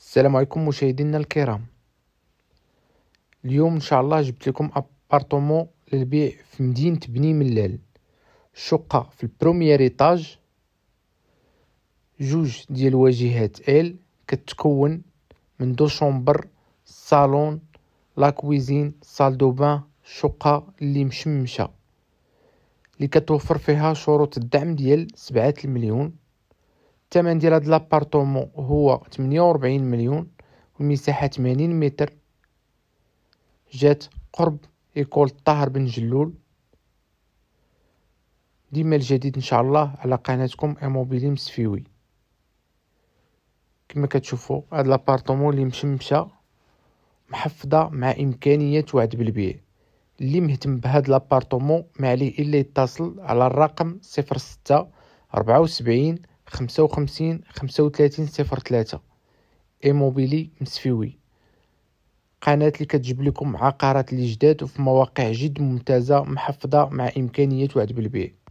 السلام عليكم مشاهدينا الكرام اليوم ان شاء الله جبت لكم ابارتومو للبيع في مدينه بني ملال شقه في البروميير ايطاج جوج ديال واجهات ال كتكون من دو شومبر صالون لا كويزين سال دو بان شقه اللي مشمشه اللي كتوفر فيها شروط الدعم ديال سبعة المليون الثمن ديال هاد لابارتومون هو 48 مليون والمساحه 80 متر جات قرب ايكول طاهر بن جلول ديما الجديد ان شاء الله على قناتكم اموبيلي مسفيوي كما كتشوفوا هاد لابارتومون اللي مشمشه محفظه مع امكانيه وعد بالبيع اللي مهتم بهاد لابارتومون ما عليه الا يتصل على الرقم 06 74 خمسة وخمسين خمسة وثلاثين صفر ثلاثة إيموبيلي مسفيوي قناة اللي كتجيب لكم عقارات الجداد وفي مواقع جد ممتازة محفظة مع إمكانية وعد بالبيع